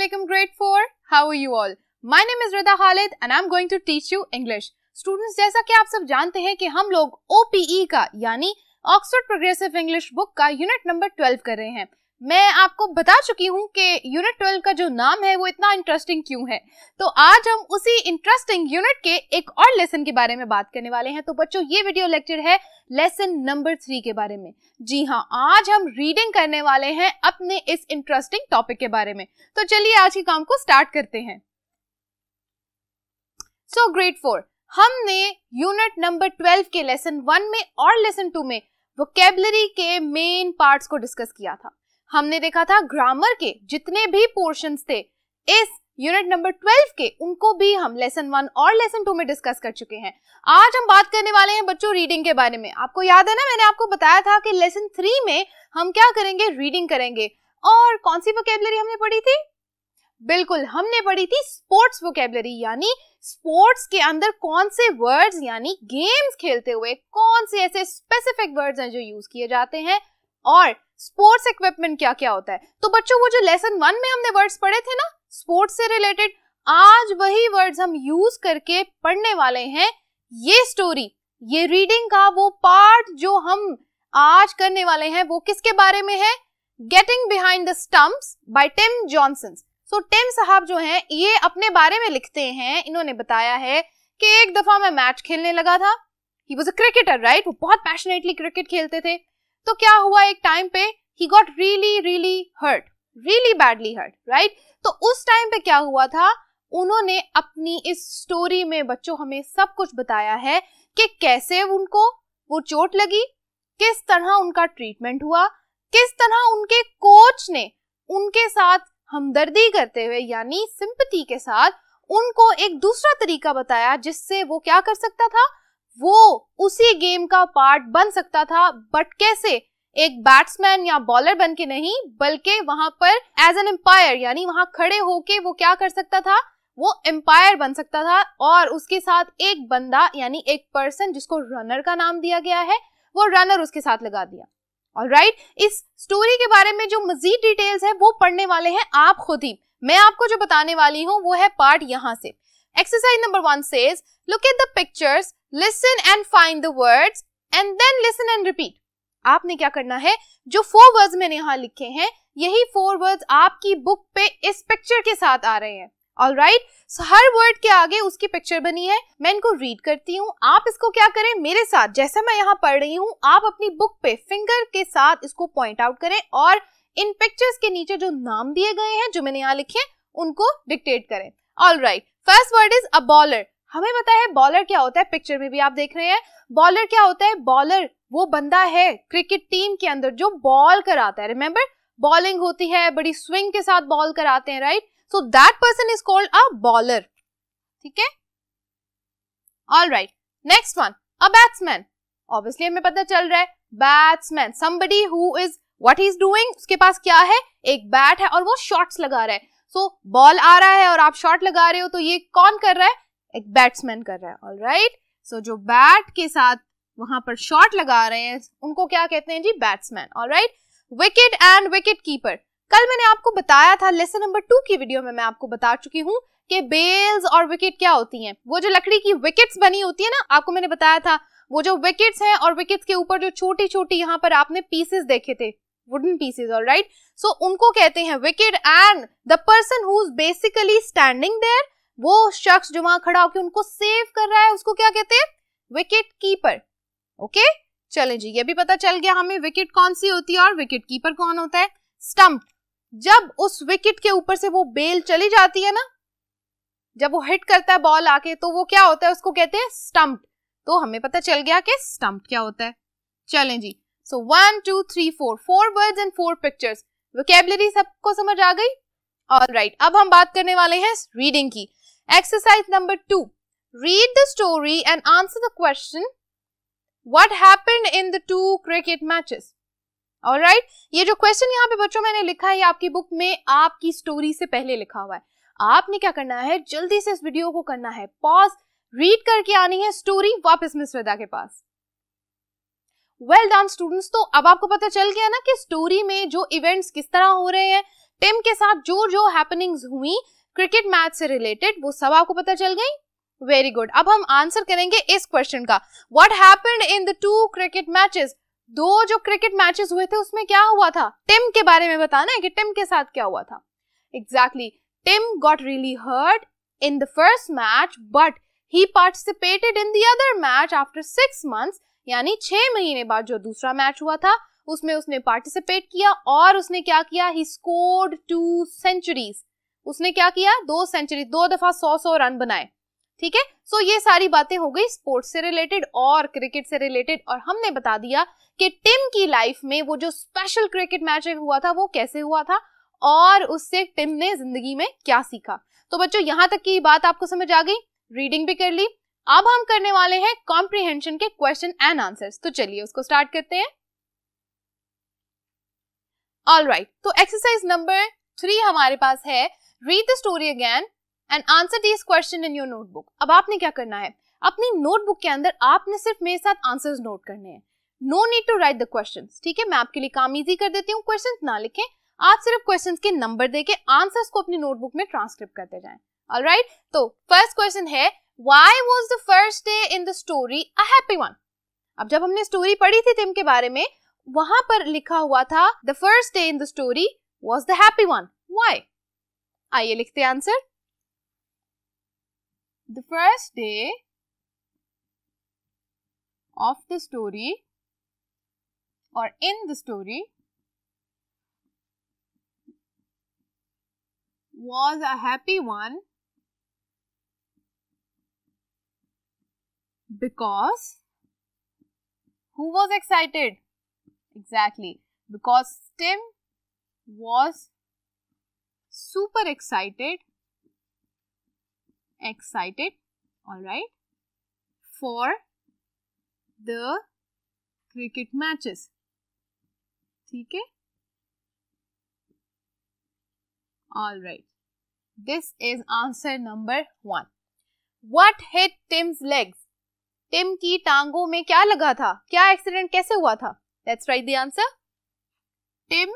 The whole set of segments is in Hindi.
Assalamualaikum grade Four. how are you all my name is Rida Khalid and I'm going to teach you English Students, जैसा कि आप सब जानते हैं कि हम लोग OPE का यानी Oxford Progressive English Book का Unit Number 12 कर रहे हैं मैं आपको बता चुकी हूँ कि यूनिट ट्वेल्व का जो नाम है वो इतना इंटरेस्टिंग क्यों है तो आज हम उसी इंटरेस्टिंग यूनिट के एक और लेसन के बारे में बात करने वाले हैं तो बच्चों ये वीडियो लेक्चर है लेसन नंबर थ्री के बारे में जी हाँ आज हम रीडिंग करने वाले हैं अपने इस इंटरेस्टिंग टॉपिक के बारे में तो चलिए आज के काम को स्टार्ट करते हैं सो ग्रेट फोर हमने यूनिट नंबर ट्वेल्व के लेसन वन में और लेसन टू में वोकेबलरी के मेन पार्ट को डिस्कस किया था हमने देखा था ग्रामर के जितने भी पोर्शन थे इस यूनिट नंबर ट्वेल्व के उनको भी हम लेसन वन और लेसन टू में डिस्कस कर चुके हैं आज हम बात करने वाले हैं बच्चों रीडिंग के बारे में आपको याद है ना मैंने आपको बताया था कि लेसन थ्री में हम क्या करेंगे रीडिंग करेंगे और कौन सी वोकेबलरी हमने पढ़ी थी बिल्कुल हमने पढ़ी थी स्पोर्ट्स वोकेबलरी यानी स्पोर्ट्स के अंदर कौन से वर्ड्स यानी गेम्स खेलते हुए कौन से ऐसे स्पेसिफिक वर्ड्स हैं जो यूज किए जाते हैं और स्पोर्ट्स इक्विपमेंट क्या क्या होता है तो बच्चों वो जो लेसन वन में हमने वर्ड्स पढ़े थे ना स्पोर्ट्स से रिलेटेड आज वही वर्ड्स हम यूज करके पढ़ने वाले हैं ये स्टोरी ये रीडिंग का वो पार्ट जो हम आज करने वाले हैं वो किसके बारे में है getting behind the stumps by Tim Johnson so Tim साहब जो हैं ये अपने बारे में लिखते हैं इन्होंने बताया है कि एक दफा मैं मैच खेलने लगा था he was a cricketer right वो बहुत पैशनेटली क्रिकेट खेलते थे तो क्या हुआ एक टाइम पे he got really really hurt really badly hurt right तो उस टाइम पे क्या हुआ था उन्होंने अपनी इस स्टोरी में बच्चों हमें सब कुछ बताया है कि कैसे उनको वो चोट लगी किस तरह उनका ट्रीटमेंट हुआ किस तरह उनके कोच ने उनके साथ हमदर्दी करते हुए यानी सिंपति के साथ उनको एक दूसरा तरीका बताया जिससे वो क्या कर सकता था वो उसी गेम का पार्ट बन सकता था बट कैसे एक बैट्समैन या बॉलर बन के नहीं बल्कि वहां पर एज एन एम्पायर यानी वहां खड़े होके वो क्या कर सकता था वो एम्पायर बन सकता था और उसके साथ एक बंदा यानी एक पर्सन जिसको रनर का नाम दिया गया है वो रनर उसके साथ लगा दिया और राइट right, इस स्टोरी के बारे में जो मजीद डिटेल्स है वो पढ़ने वाले हैं आप खुद ही मैं आपको जो बताने वाली हूँ वो है पार्ट यहाँ से exercise number one says look at the pictures listen and find the words and then listen and repeat आपने क्या करना है जो फोर वर्ड्स मैंने यहाँ लिखे हैं यही फोर वर्ड्स आपकी बुक पे इस पिक्चर के साथ आ रहे हैं ऑल राइट सो हर वर्ड के आगे उसकी पिक्चर बनी है मैं इनको रीड करती हूँ आप इसको क्या करें मेरे साथ जैसे मैं यहाँ पढ़ रही हूँ आप अपनी बुक पे फिंगर के साथ इसको पॉइंट आउट करें और इन पिक्चर्स के नीचे जो नाम दिए गए हैं जो मैंने यहाँ लिखे उनको डिक्टेट करें all right first word is a bowler हमें पता है बॉलर क्या होता है पिक्चर में भी आप देख रहे हैं बॉलर क्या होता है बॉलर वो बंदा है क्रिकेट टीम के अंदर जो बॉल कराता है रिमेंबर बॉलिंग होती है बड़ी स्विंग के साथ बॉल कराते हैं right so that person is called a bowler ठीक है all right next one a batsman obviously हमें पता चल रहा है batsman somebody who is what is doing उसके पास क्या है एक बैट है और वो शॉट्स लगा रहा है सो so, बॉल आ रहा है और आप शॉट लगा रहे हो तो ये कौन कर रहा है एक बैट्समैन कर रहा है ऑल राइट सो जो बैट के साथ वहां पर शॉट लगा रहे हैं उनको क्या कहते हैं जी batsman all right wicket and wicket keeper कल मैंने आपको बताया था लेसन नंबर टू की वीडियो में मैं आपको बता चुकी हूँ कि बेल्स और विकेट क्या होती हैं वो जो लकड़ी की विकेट्स बनी होती है ना आपको मैंने बताया था वो जो विकेट्स हैं और विकेट्स के ऊपर जो छोटी छोटी यहाँ पर आपने पीसेस देखे थे wooden pieces all right so उनको कहते हैं wicket and the person who is basically standing there वो शख्स जो वहां खड़ा होकर उनको सेव कर रहा है उसको क्या कहते हैं विकेट कीपर ओके चले जी ये भी पता चल गया हमें विकेट कौन सी होती है और विकेट कीपर कौन होता है स्टंप जब उस विकेट के ऊपर से वो बेल चली जाती है ना जब वो हिट करता है बॉल आके तो वो क्या होता है उसको कहते हैं स्टंप तो हमें पता चल गया कि स्टंप क्या होता है चलें जी so one two three four four word and four pictures vocabulary सबको समझ आ गई ऑल राइट अब हम बात करने वाले हैं रीडिंग की Exercise number 2. Read the story and answer the question, what happened in the two cricket matches? Alright, ये जो क्वेश्चन यहाँ पे बच्चों मैंने लिखा है आपकी बुक में आपकी स्टोरी से पहले लिखा हुआ है आपने क्या करना है जल्दी से इस वीडियो को करना है पॉज रीड करके आनी है स्टोरी वापस मिस वेदा के पास वेल डन स्टूडेंट्स तो अब आपको पता चल गया ना कि स्टोरी में जो इवेंट्स किस तरह हो रहे हैं टिम के साथ जो जो हैपनिंग्स हुई क्रिकेट मैच से रिलेटेड वो सब आपको पता चल गई वेरी गुड अब हम आंसर करेंगे इस क्वेश्चन का what happened in the two cricket matches दो जो क्रिकेट मैचेस हुए थे उसमें क्या हुआ था टिम के बारे में बताना है कि टिम के साथ क्या हुआ था exactly Tim got really hurt in the first match but he participated in the other match after six months यानी छह महीने बाद जो दूसरा मैच हुआ था उसमें उसने पार्टिसिपेट किया और उसने क्या किया ही स्कोर्ड टू सेंचुरीज उसने क्या किया दो सेंचुरी दो दफा सौ सौ रन बनाए ठीक है सो ये सारी बातें हो गई स्पोर्ट्स से रिलेटेड और क्रिकेट से रिलेटेड और हमने बता दिया कि टिम की लाइफ में वो जो स्पेशल क्रिकेट मैच हुआ था वो कैसे हुआ था और उससे टिम ने जिंदगी में क्या सीखा तो बच्चों यहां तक की बात आपको समझ आ गई रीडिंग भी कर ली अब हम करने वाले हैं कॉम्प्रिहेंशन के क्वेश्चन एंड आंसर्स तो चलिए उसको स्टार्ट करते हैं ऑल राइट right, तो एक्सरसाइज नंबर थ्री हमारे पास है read the story again and answer this question in your notebook अब आपने क्या करना है अपनी नोटबुक के अंदर आपने सिर्फ मेरे साथ आंसर्स नोट करने हैं no need to write the question ठीक है मैं आपके लिए काम ईजी कर देती हूँ क्वेश्चन ना लिखें आप सिर्फ क्वेश्चन के नंबर दे के आंसर्स को अपनी नोटबुक में ट्रांसक्रिप्ट करते जाए ऑल राइट तो फर्स्ट क्वेश्चन है why was the first day in the story a one अब जब हमने स्टोरी पढ़ी थी टिम के बारे में वहां पर लिखा हुआ था the first day in the story was the happy one why आइए लिखते answer the first day of the story और in the story was a happy one because who was excited exactly because Tim was super excited excited all right for the cricket matches theek hai all right this is answer number 1 what hit tim's legs tim ki taangon mein kya laga tha kya accident kaise hua tha let's write the answer tim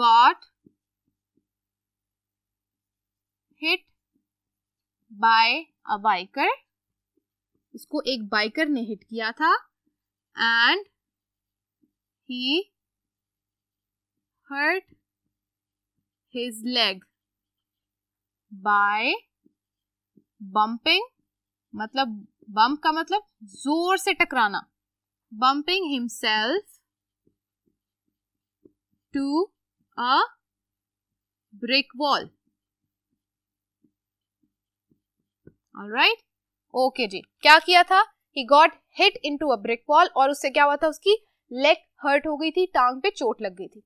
got hit by a biker उसको एक बाइकर ने हिट किया था and he hurt his leg by bumping मतलब बम्प का मतलब जोर से टकराना bumping himself to a brick wall right okay जी क्या किया था he got hit into a brick wall और उससे क्या हुआ था उसकी लेग हर्ट हो गई थी टांग पे चोट लग गई थी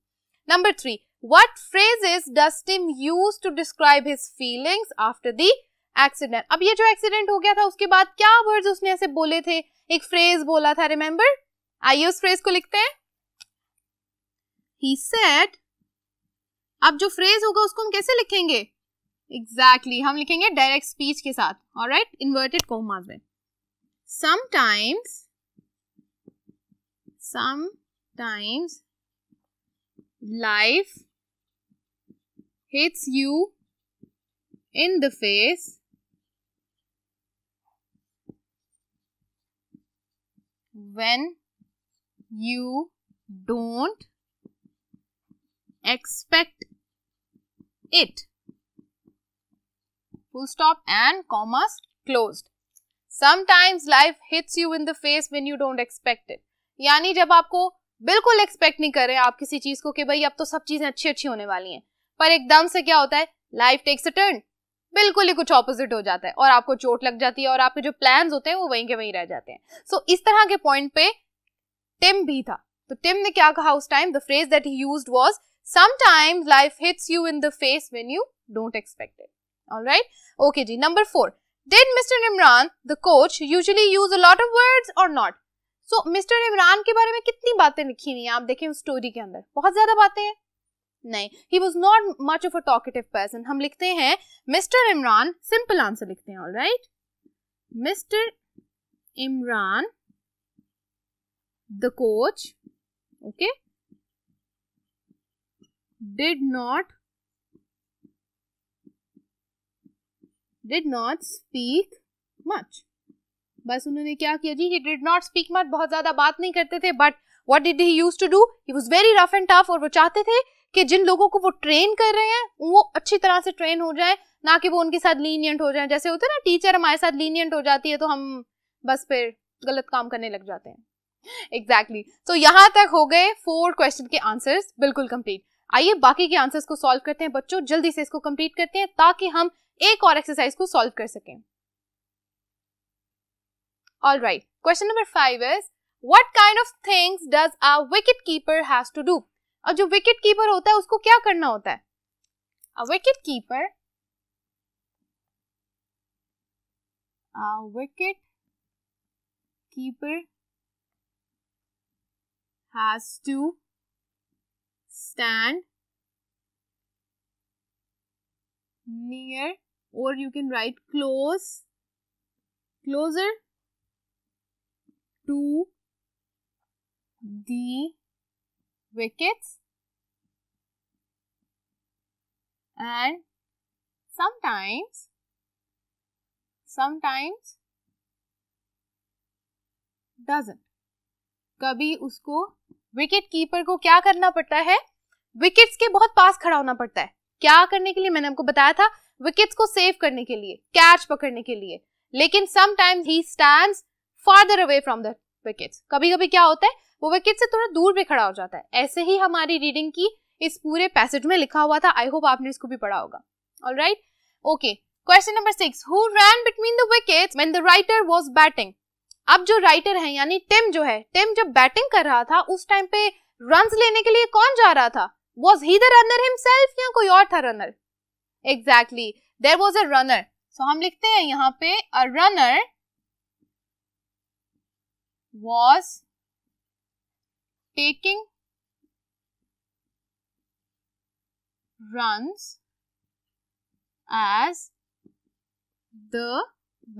number three what phrase is Tim use to describe his feeling after the accident अब ये जो एक्सीडेंट हो गया था उसके बाद क्या वर्ड उसने ऐसे बोले थे एक फ्रेज बोला था रिमेंबर आइए उस फ्रेज को लिखते हैं ही सेड अब जो फ्रेज होगा उसको हम कैसे लिखेंगे एग्जैक्टली exactly. हम लिखेंगे डायरेक्ट स्पीच के साथ और राइट इन्वर्टेड कोमास में sometimes sometimes life hits you in the face when you don't expect it full stop and commas closed. Sometimes life hits you in the face when you don't expect it. yani jab aapko बिल्कुल एक्सपेक्ट नहीं कर रहे आप किसी चीज को कि भाई अब तो सब चीजें अच्छी अच्छी होने वाली हैं पर एकदम से क्या होता है लाइफ टेक्स अ टर्न बिल्कुल ही कुछ ऑपोजिट हो जाता है और आपको चोट लग जाती है और आपके जो प्लान होते हैं वो वहीं के वहीं रह जाते हैं सो so, इस तरह के पॉइंट पे टिम भी था तो टिम ने क्या कहा उस time the phrase that he use was sometimes life hits you in the face when you don't expect it right okay जी number four did mister Imran the coach usually use a lot of words or not? So mister Imran के बारे में कितनी बातें लिखी हुई हैं आप देखें उस स्टोरी के अंदर बहुत ज्यादा बातें हैं नहीं he was not much of a talkative person हम लिखते हैं मिस्टर इमरान सिंपल आंसर लिखते हैं all right mister Imran the coach okay did not did not speak much बस उन्होंने क्या किया जी he did not speak much बहुत ज्यादा बात नहीं करते थे but what did he use to do he was very rough and tough और वो चाहते थे कि जिन लोगों को वो ट्रेन कर रहे हैं वो अच्छी तरह से ट्रेन हो जाए ना कि वो उनके साथ लीनियंट हो जाए जैसे होता है ना टीचर हमारे साथ लीनियंट हो जाती है तो हम बस फिर गलत काम करने लग जाते हैं एग्जैक्टली exactly. तो so, यहां तक हो गए फोर क्वेश्चन के आंसर्स बिल्कुल कंप्लीट आइए बाकी के आंसर्स को सॉल्व करते हैं बच्चों जल्दी से इसको कंप्लीट करते हैं ताकि हम एक और एक्सरसाइज को सॉल्व कर सकें all right question number five is what kind of things does a wicket keeper has to do और जो विकेट कीपर होता है उसको क्या करना होता है a wicket keeper wicket keeper has to stand near or you can write close closer to the wickets and sometimes sometimes doesn't कभी उसको विकेट कीपर को क्या करना पड़ता है विकेट्स के बहुत पास खड़ा होना पड़ता है क्या करने के लिए मैंने आपको बताया था विकेट्स को सेव करने के लिए कैच पकड़ने के लिए लेकिन sometimes he stand farther away from the wickets कभी कभी क्या होता है वो विकेट से थोड़ा दूर भी खड़ा हो जाता है ऐसे ही हमारी रीडिंग की इस पूरे पैसेज में लिखा हुआ था आई होप आपने इसको भी पढ़ा होगा all right okay question number six who ran between the wickets when the writer was batting अब जो राइटर है यानी टिम जो है टिम जब बैटिंग कर रहा था उस टाइम पे रन लेने के लिए कौन जा रहा था was he the runner himself या कोई और था runner exactly there was a runner so हम लिखते हैं यहाँ पे a runner was taking runs as the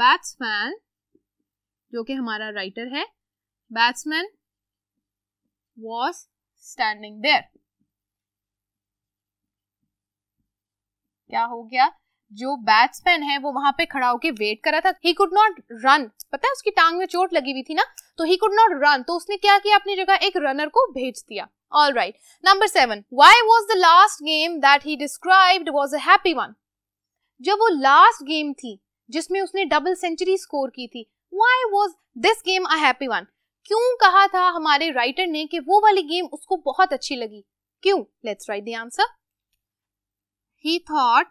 batsman जो कि हमारा राइटर है बैट्समैन वॉज स्टैंडिंग देयर क्या हो गया जो बैट्समैन है वो वहां पे खड़ा होके वेट कर रहा था ही कुड नॉट रन पता है उसकी टांग में चोट लगी हुई थी ना तो ही कुड नॉट रन तो उसने क्या किया अपनी जगह एक रनर को भेज दिया all right number seven why was the last game that he described was a happy one जब वो लास्ट गेम थी जिसमें उसने डबल सेंचुरी स्कोर की थी why was this game a happy one क्यों कहा था हमारे राइटर ने कि वो वाली गेम उसको बहुत अच्छी लगी क्यों let's write the answer He thought,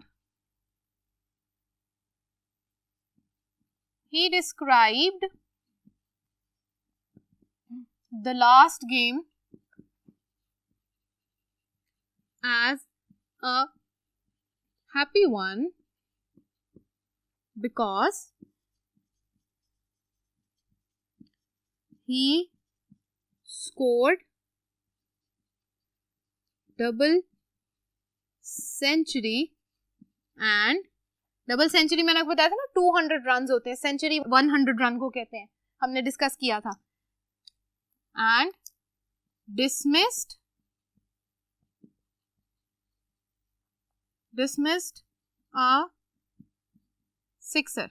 he described the last game as a happy one because he scored double century and double century मैंने आपको बताया था ना टू हंड्रेड रन होते हैं सेंचुरी वन हंड्रेड रन को कहते हैं हमने डिस्कस किया था and dismissed dismissed a sixer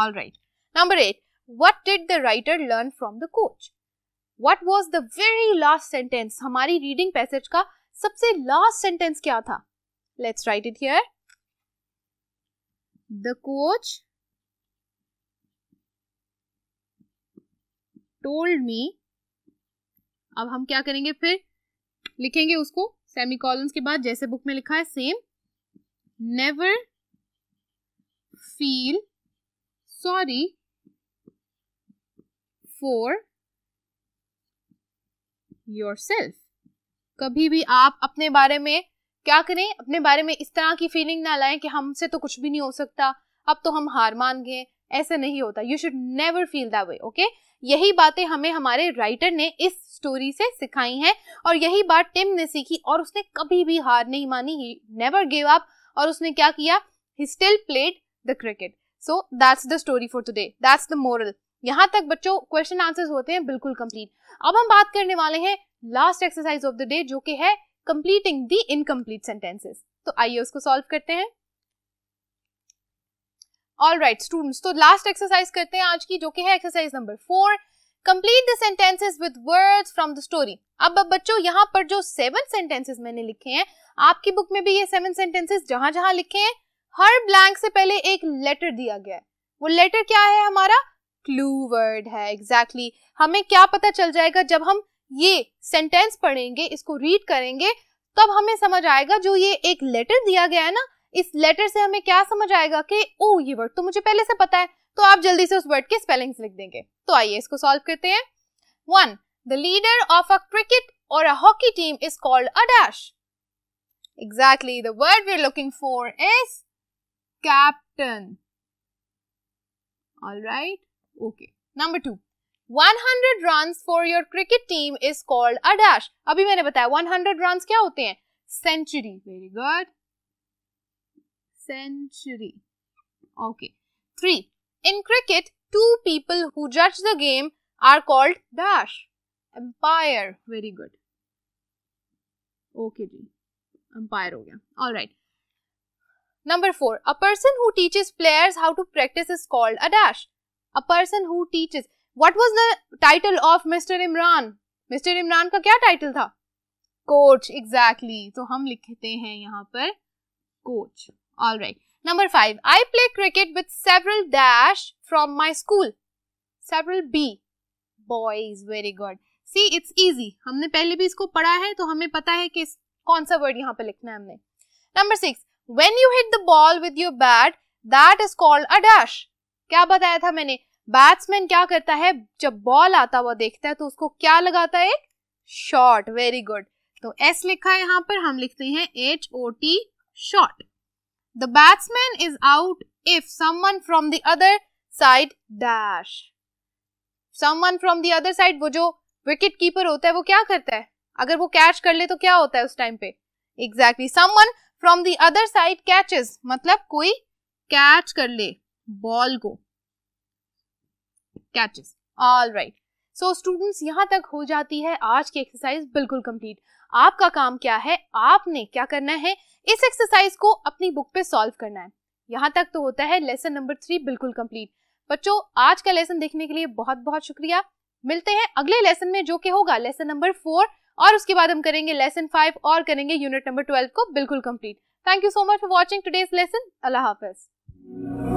all right number 8 what did the writer learn from the coach what was the very last sentence हमारी reading passage का सबसे last sentence क्या था let's write it here the coach told me अब हम क्या करेंगे फिर लिखेंगे उसको सेमी कॉलम्स के बाद जैसे बुक में लिखा है same never feel sorry for yourself कभी भी आप अपने बारे में क्या करें अपने बारे में इस तरह की फीलिंग ना लाएं कि हमसे तो कुछ भी नहीं हो सकता अब तो हम हार मान गए ऐसा नहीं होता you should never feel that way okay यही बातें हमें हमारे राइटर ने इस स्टोरी से सिखाई हैं और यही बात टिम ने सीखी और उसने कभी भी हार नहीं मानी ही नेवर गिव अप और उसने क्या किया he still played the cricket so that's the story for today that's the moral यहाँ तक बच्चों क्वेश्चन आंसर्स होते हैं बिल्कुल कंप्लीट अब हम बात करने वाले हैं last exercise of the day जो कि है कंप्लीटिंग दी इनकम्प्लीट सेंटेंसेस तो आइए उसको सॉल्व करते हैं ऑल राइट स्टूडेंट्स तो लास्ट एक्सरसाइज करते हैं आज की जो कि है exercise number four complete the sentences with words from the story अब अब बच्चों यहाँ पर जो सेवन सेंटेंसेज मैंने लिखे हैं आपकी बुक में भी ये सेवन सेंटेंसेज जहां जहां लिखे हैं हर ब्लैंक से पहले एक लेटर दिया गया है वो लेटर क्या है हमारा क्लू वर्ड है एग्जैक्टली exactly. हमें क्या पता चल जाएगा जब हम ये सेंटेंस पढ़ेंगे इसको रीड करेंगे तब हमें समझ आएगा जो ये एक लेटर दिया गया है ना इस लेटर से हमें क्या समझ आएगा कि ओ ये वर्ड तो मुझे पहले से पता है तो आप जल्दी से उस वर्ड के स्पेलिंग्स लिख देंगे तो आइए इसको सॉल्व करते हैं one the leader of a cricket और a hockey team is called a dash exactly the word we are looking for is captain all right okay number two 100 runs for your cricket team is called a dash. अभी मैंने बताया 100 runs क्या होते हैं Century. Very good. Century. Okay. Three. In cricket, two people who judge the game are called dash. Empire. Very good. Okay, Empire Umpire हो गया. All right. Number four. A person who teaches players how to practice is called a dash. A person who teaches what was the title of mister Imran mister Imran का क्या टाइटल था कोच एग्जैक्टली तो हम लिखते हैं यहाँ पर coach all right number five I play cricket with several dash from my school several B boy is very good see it's easy हमने पहले भी इसको पढ़ा है तो हमें पता है कि कौन सा वर्ड यहाँ पर लिखना है हमने number six when you hit the ball with your bat that is called a dash क्या बताया था मैंने बैट्समैन क्या करता है जब बॉल आता हुआ देखता है तो उसको क्या लगाता है शॉट वेरी गुड तो एस लिखा है यहाँ पर हम लिखते हैं H O T shot the batsman is out if someone from the other side dash someone from the other side वो जो विकेट कीपर होता है वो क्या करता है अगर वो कैच कर ले तो क्या होता है उस टाइम पे exactly someone from the other side catches मतलब कोई कैच कर ले बॉल को catches all right so students यहाँ तक हो जाती है आज की एक्सरसाइज बिल्कुल कंप्लीट आपका काम क्या है आपने क्या करना है इस एक्सरसाइज को अपनी बुक पे सॉल्व करना है यहाँ तक तो होता है लेसन नंबर थ्री बिल्कुल कंप्लीट बच्चों आज का लेसन देखने के लिए बहुत बहुत शुक्रिया मिलते हैं अगले लेसन में जो कि होगा लेसन नंबर फोर और उसके बाद हम करेंगे लेसन फाइव और करेंगे यूनिट नंबर ट्वेल्व को बिल्कुल complete thank you so much for watching today's lesson अल्लाह हाफिज़